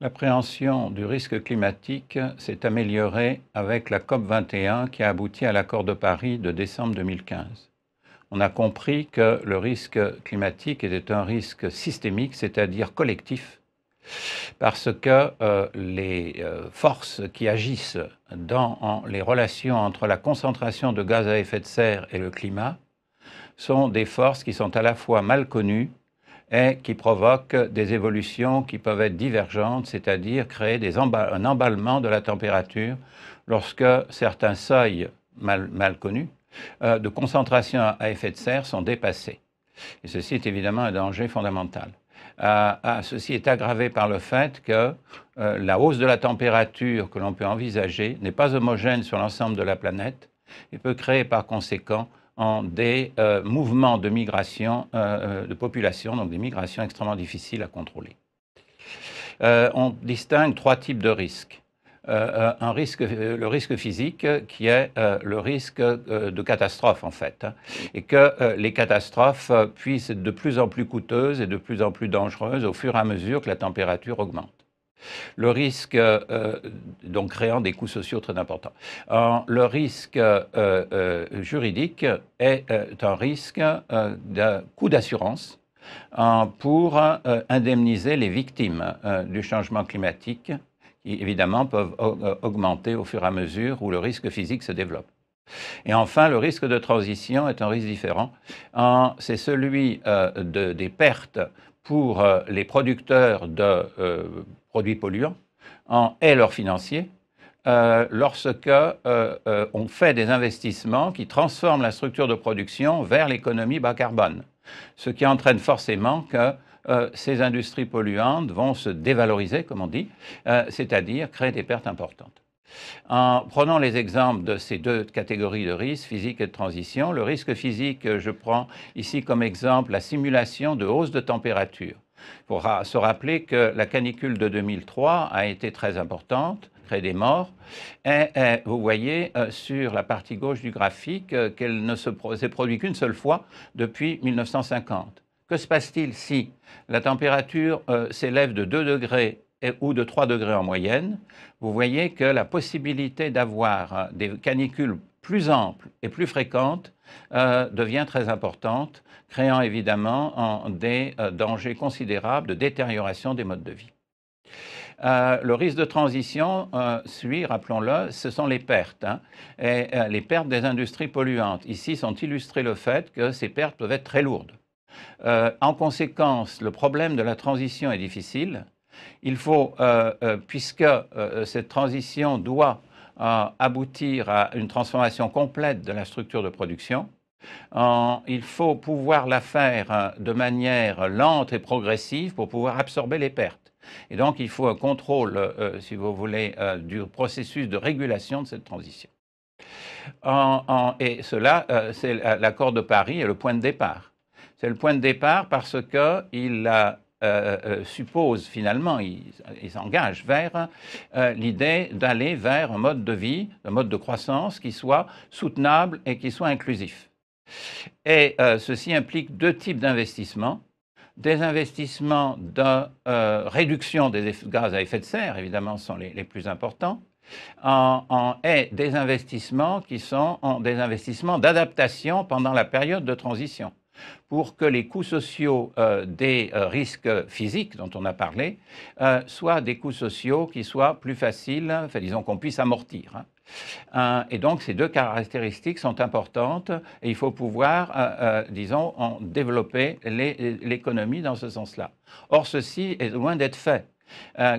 L'appréhension du risque climatique s'est améliorée avec la COP21 qui a abouti à l'accord de Paris de décembre 2015. On a compris que le risque climatique était un risque systémique, c'est-à-dire collectif, parce que euh, les euh, forces qui agissent dans les relations entre la concentration de gaz à effet de serre et le climat sont des forces qui sont à la fois mal connues et qui provoque des évolutions qui peuvent être divergentes, c'est-à-dire créer un emballement de la température lorsque certains seuils mal, connus euh, de concentration à effet de serre sont dépassés. Et ceci est évidemment un danger fondamental. Euh, euh, ceci est aggravé par le fait que la hausse de la température que l'on peut envisager n'est pas homogène sur l'ensemble de la planète et peut créer par conséquent en des euh, mouvements de migration euh, euh, de population, donc des migrations extrêmement difficiles à contrôler. on distingue trois types de risques. un risque, le risque physique, qui est le risque de catastrophe en fait, hein, et que les catastrophes puissent être de plus en plus coûteuses et de plus en plus dangereuses au fur et à mesure que la température augmente. Le risque, euh, euh, donc créant des coûts sociaux très importants. Euh, le risque juridique est, un risque d'un coût d'assurance pour indemniser les victimes du changement climatique, qui évidemment peuvent augmenter au fur et à mesure où le risque physique se développe. Et enfin, le risque de transition est un risque différent. C'est celui des pertes pour euh, les producteurs de euh, produits polluants en, et leurs financiers euh, lorsque on fait des investissements qui transforment la structure de production vers l'économie bas carbone, ce qui entraîne forcément que ces industries polluantes vont se dévaloriser, comme on dit, c'est-à-dire créer des pertes importantes. En prenant les exemples de ces deux catégories de risques, physique et de transition, le risque physique, je prends ici comme exemple la simulation de hausse de température. Il se rappeler que la canicule de 2003 a été très importante, créé des morts, et, vous voyez euh, sur la partie gauche du graphique euh, qu'elle ne se produit produite qu'une seule fois depuis 1950. Que se passe-t-il si la température euh, s'élève de 2 degrés ou de 3 degrés en moyenne, vous voyez que la possibilité d'avoir euh, des canicules plus amples et plus fréquentes euh, devient très importante, créant évidemment des euh, dangers considérables de détérioration des modes de vie. le risque de transition suit, rappelons-le, ce sont les pertes, hein, et, les pertes des industries polluantes. Ici sont illustrées le fait que ces pertes peuvent être très lourdes. en conséquence, le problème de la transition est difficile, il faut, euh, euh, puisque euh, cette transition doit aboutir à une transformation complète de la structure de production, il faut pouvoir la faire de manière lente et progressive pour pouvoir absorber les pertes. Et donc, il faut un contrôle, si vous voulez, du processus de régulation de cette transition. et cela, c'est l'accord de Paris et le point de départ. C'est le point de départ parce qu'il euh, euh, supposent, suppose finalement, ils, s'engagent vers euh, l'idée d'aller vers un mode de vie, un mode de croissance qui soit soutenable et qui soit inclusif. Et ceci implique deux types d'investissements. Des investissements de réduction des gaz à effet de serre, évidemment, sont les, plus importants, en, et des investissements qui sont des investissements d'adaptation pendant la période de transition pour que les coûts sociaux euh, des euh, risques physiques dont on a parlé euh, soient des coûts sociaux qui soient plus faciles, enfin, disons qu'on puisse amortir. Hein. et donc ces deux caractéristiques sont importantes et il faut pouvoir, disons, en développer l'économie dans ce sens-là. Or, ceci est loin d'être fait.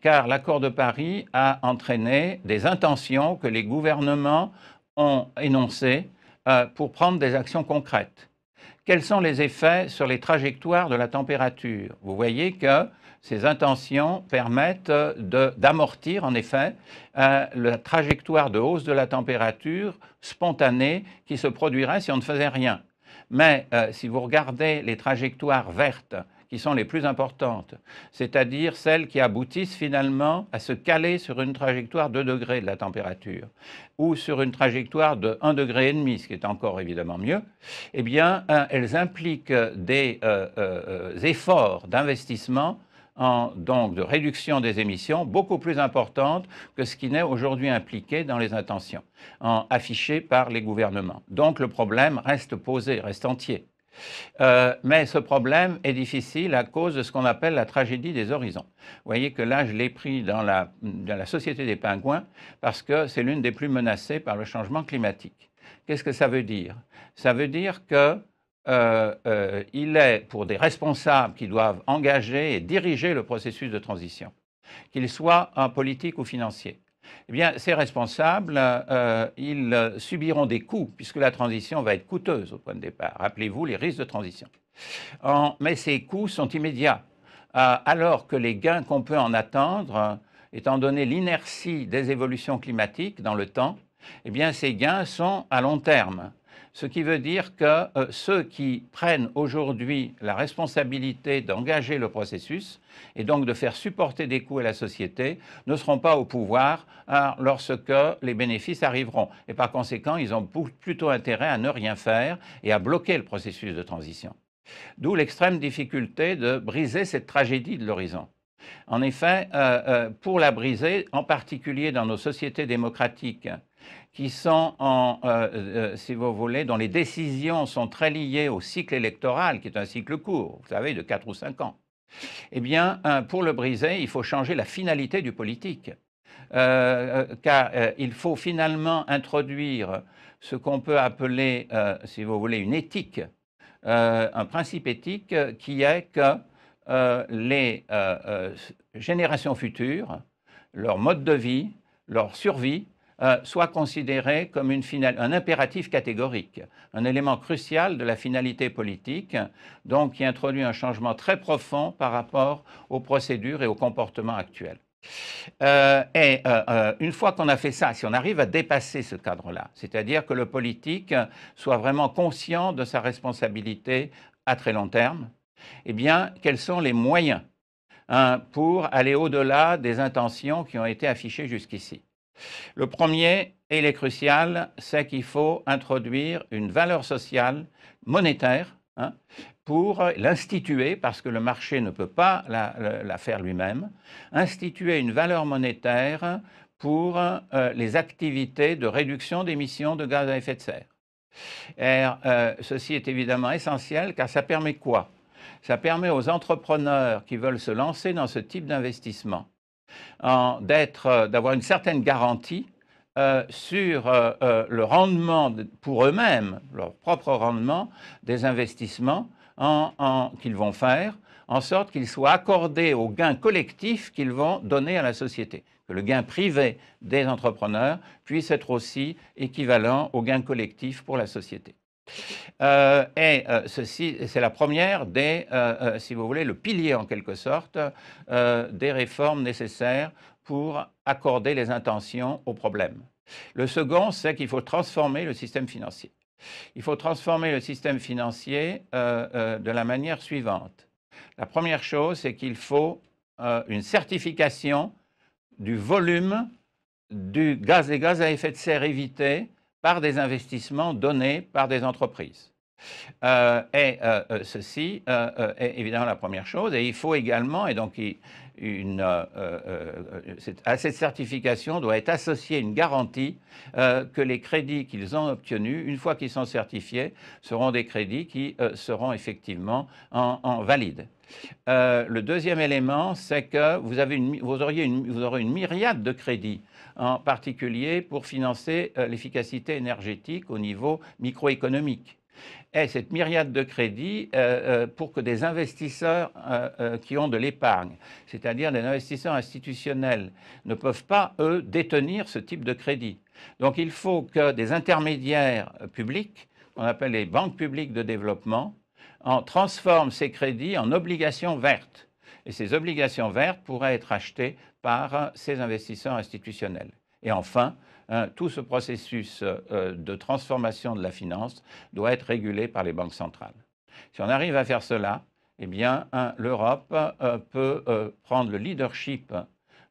car l'accord de Paris a entraîné des intentions que les gouvernements ont énoncées pour prendre des actions concrètes quels sont les effets sur les trajectoires de la température Vous voyez que ces intentions permettent d'amortir, en effet, euh, la trajectoire de hausse de la température spontanée qui se produirait si on ne faisait rien. Mais euh, si vous regardez les trajectoires vertes qui sont les plus importantes, c'est-à-dire celles qui aboutissent finalement à se caler sur une trajectoire de 2 degrés de la température ou sur une trajectoire de 1,5 degré, ce qui est encore évidemment mieux, eh bien, euh, elles impliquent des euh, euh, efforts d'investissement en, donc de réduction des émissions beaucoup plus importantes que ce qui n'est aujourd'hui impliqué dans les intentions affichées par les gouvernements. Donc le problème reste posé, reste entier. Euh, mais ce problème est difficile à cause de ce qu'on appelle la tragédie des horizons. Vous voyez que là, je l'ai pris dans la, société des pingouins parce que c'est l'une des plus menacées par le changement climatique. Qu'est-ce que ça veut dire Ça veut dire que euh, euh, il est pour des responsables qui doivent engager et diriger le processus de transition, qu'ils soient en politique ou financier eh bien, ces responsables, euh, ils subiront des coûts, puisque la transition va être coûteuse au point de départ. Rappelez-vous les risques de transition. mais ces coûts sont immédiats, euh, alors que les gains qu'on peut en attendre, étant donné l'inertie des évolutions climatiques dans le temps, eh bien, ces gains sont à long terme ce qui veut dire que euh, ceux qui prennent aujourd'hui la responsabilité d'engager le processus et donc de faire supporter des coûts à la société ne seront pas au pouvoir hein, lorsque les bénéfices arriveront. Et par conséquent, ils ont plutôt intérêt à ne rien faire et à bloquer le processus de transition. D'où l'extrême difficulté de briser cette tragédie de l'horizon. En effet, euh, euh, pour la briser, en particulier dans nos sociétés démocratiques, qui sont, euh, si vous voulez, dont les décisions sont très liées au cycle électoral, qui est un cycle court, vous savez, de 4 ou 5 ans, eh bien, pour le briser, il faut changer la finalité du politique. car il faut finalement introduire ce qu'on peut appeler, si vous voulez, une éthique, un principe éthique qui est que euh, les euh, euh, générations futures, leur mode de vie, leur survie, soient considérées comme un impératif catégorique, un élément crucial de la finalité politique, donc qui introduit un changement très profond par rapport aux procédures et aux comportements actuels. et une fois qu'on a fait ça, si on arrive à dépasser ce cadre-là, c'est-à-dire que le politique soit vraiment conscient de sa responsabilité à très long terme, eh bien, quels sont les moyens hein, pour aller au-delà des intentions qui ont été affichées jusqu'ici Le premier, et il est crucial, c'est qu'il faut introduire une valeur sociale monétaire hein, pour l'instituer, parce que le marché ne peut pas la, faire lui-même, instituer une valeur monétaire pour euh, les activités de réduction d'émissions de gaz à effet de serre. Euh, ceci est évidemment essentiel car ça permet quoi ça permet aux entrepreneurs qui veulent se lancer dans ce type d'investissement euh, d'avoir une certaine garantie euh, sur euh, le rendement pour eux-mêmes, leur propre rendement des investissements qu'ils vont faire, en sorte qu'ils soient accordés au gain collectif qu'ils vont donner à la société. Que le gain privé des entrepreneurs puisse être aussi équivalent au gain collectif pour la société. Euh, et euh, ceci, c'est la première des, euh, si vous voulez, le pilier en quelque sorte des réformes nécessaires pour accorder les intentions au problème. Le second, c'est qu'il faut transformer le système financier. Il faut transformer le système financier de la manière suivante. La première chose, c'est qu'il faut une certification du volume du gaz, et gaz à effet de serre évité, par des investissements donnés par des entreprises. Euh, et euh, euh, ceci est évidemment la première chose. Et il faut également, et donc à cette certification doit être associée une garantie que les crédits qu'ils ont obtenus, une fois qu'ils sont certifiés, seront des crédits qui seront effectivement en, valides. le deuxième élément, c'est que vous, avez vous, auriez vous aurez une myriade de crédits, en particulier pour financer l'efficacité énergétique au niveau microéconomique. Et cette myriade de crédits euh, euh, pour que des investisseurs euh, qui ont de l'épargne, c'est-à-dire des investisseurs institutionnels, ne peuvent pas, eux, détenir ce type de crédit. Donc il faut que des intermédiaires publics, qu'on appelle les banques publiques de développement, en transforment ces crédits en obligations vertes. Et ces obligations vertes pourraient être achetées par ces investisseurs institutionnels. Et enfin, Hein, tout ce processus euh, euh, de transformation de la finance doit être régulé par les banques centrales. Si on arrive à faire cela, eh bien, l'Europe euh, peut prendre le leadership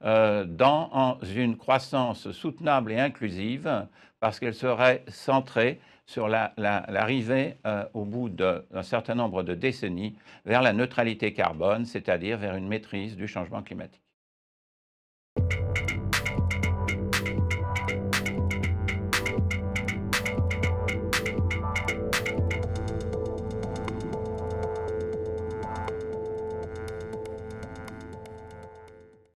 dans une croissance soutenable et inclusive parce qu'elle serait centrée sur l'arrivée au bout d'un certain nombre de décennies vers la neutralité carbone, c'est-à-dire vers une maîtrise du changement climatique.